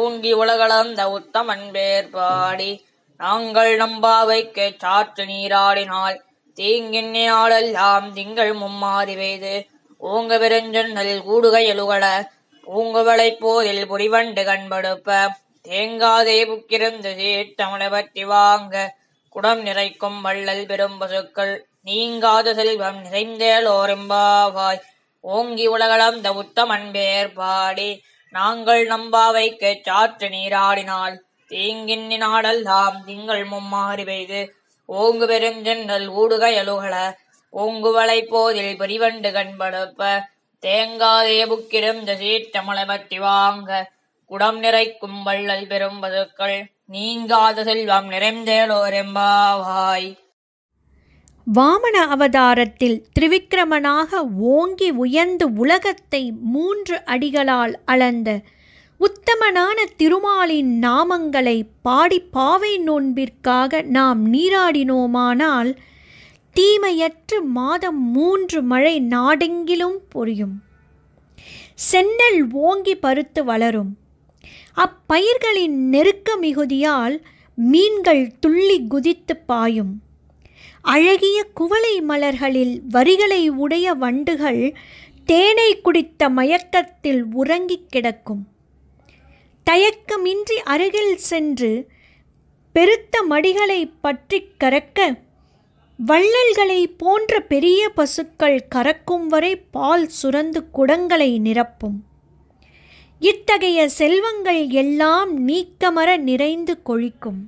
ஓங்கி உலகளந்த உத்தமன்பேர் பாடி நாங்கள் நம்பாவைக்கு சாற்று நீராடினாள் ஆளெல்லாம் திங்கள் மும்மாறி பெய்து ஊங்க விருஞ்சொன்னல் கூடுகையலுகள ஊங்குவளை போதில் புரிவண்டு கண்படுப்ப தேங்காதே புக்கிருந்து சீர்த்தமிழ பற்றி வாங்க குடம் நிறைக்கும் வள்ளல் பெரும் பசுக்கள் நீங்காத செல்வம் நிறைந்தேலோரும்பாவாய் ஓங்கி உலகளந்த உத்தமன்பேர் பாடி நாங்கள் நம்பாவைக்கு சாற்று நீராடினால் தீங்கின்னி திங்கள் மும்மாறி பெய்து ஓங்கு பெருஞ்சென்றல் ஊடுகையலுகள ஓங்குவளை போதில் பிரிவண்டு கண்படுப்ப தேங்காதே புக்கிடும் சீற்றமலை பற்றி வாங்க குடம் நிறைக்கும் வள்ளல் பெரும் நீங்காத செல்வம் நிறைந்தேலோரெம்பாவாய் வாமன அவதாரத்தில் திரிவிக்ரமனாக ஓங்கி உயர்ந்து உலகத்தை மூன்று அடிகளால் அளந்த உத்தமனான திருமாலின் நாமங்களை பாடி பாவை நோன்பிற்காக நாம் நீராடினோமானால் தீமையற்று மாதம் மூன்று மழை நாடெங்கிலும் பொரியும் சென்னல் ஓங்கி பருத்து வளரும் அப்பயிர்களின் நெருக்க மிகுதியால் மீன்கள் துள்ளி குதித்து பாயும் அழகிய குவளை மலர்களில் வரிகளை உடைய வண்டுகள் தேனை குடித்த மயக்கத்தில் உறங்கிக் கிடக்கும் தயக்கமின்றி அருகில் சென்று பெருத்த மடிகளை பற்றி கறக்க வள்ளல்களை போன்ற பெரிய பசுக்கள் கறக்கும் வரை பால் சுரந்து குடங்களை நிரப்பும் இத்தகைய செல்வங்கள் எல்லாம் நீக்கமர நிறைந்து கொழிக்கும்